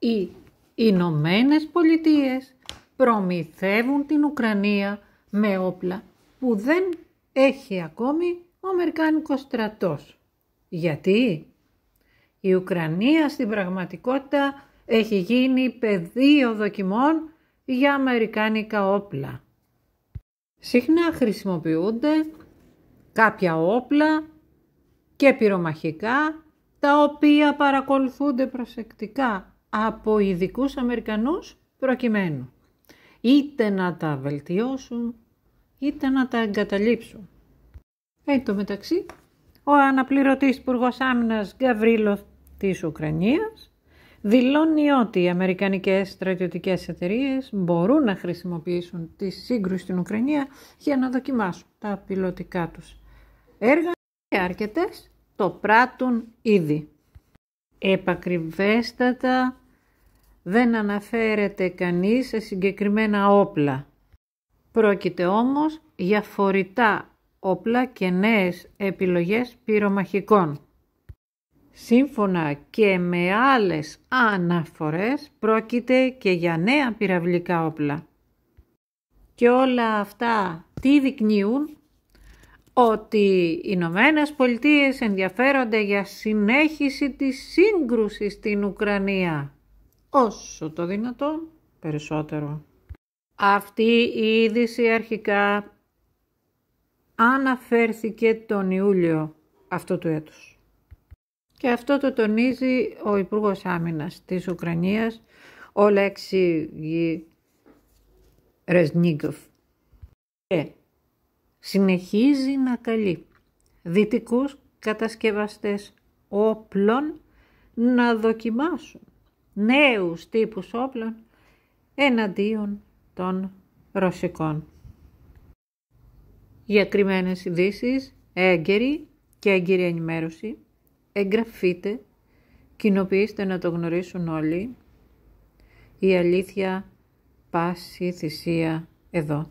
Οι Ηνωμένες Πολιτείες προμηθεύουν την Ουκρανία με όπλα που δεν έχει ακόμη ο Αμερικάνικος στρατός. Γιατί? Η Ουκρανία στην πραγματικότητα έχει γίνει πεδίο δοκιμών για Αμερικάνικα όπλα. Συχνά χρησιμοποιούνται κάποια όπλα και πυρομαχικά τα οποία παρακολουθούνται προσεκτικά από ειδικούς Αμερικανούς προκειμένου. Είτε να τα βελτιώσουν, είτε να τα εγκαταλείψουν. Εν τω μεταξύ, ο αναπληρωτής υπουργός Άμυνας Γκαβρίλοφ της Ουκρανίας δηλώνει ότι οι αμερικανικές στρατιωτικές εταιρείες μπορούν να χρησιμοποιήσουν τη σύγκρουση στην Ουκρανία για να δοκιμάσουν τα πιλωτικά τους έργα και αρκετές το πράττουν ήδη επακριβέστατα δεν αναφέρεται κανείς σε συγκεκριμένα όπλα. Πρόκειται όμως για φορητά όπλα και νέες επιλογές πυρομαχικών. Σύμφωνα και με άλλες αναφορές πρόκειται και για νέα πυραυλικά όπλα. Και όλα αυτά τι δεικνύουν ότι οι Ηνωμένε Πολιτείες ενδιαφέρονται για συνέχιση της σύγκρουσης στην Ουκρανία. Όσο το δυνατόν περισσότερο. Αυτή η είδηση αρχικά αναφέρθηκε τον Ιούλιο αυτού του έτους. Και αυτό το τονίζει ο Υπουργός Άμυνας της Ουκρανίας, ο Λέξη Ρεσνίγκοφ. Συνεχίζει να καλεί δυτικούς κατασκευαστές όπλων να δοκιμάσουν νέους τύπους όπλων εναντίον των ρωσικών. Για κρυμμένες ειδήσει, έγκαιρη και έγκαιρη ενημέρωση, εγγραφείτε, κοινοποιήστε να το γνωρίσουν όλοι. Η αλήθεια πάση θυσία εδώ.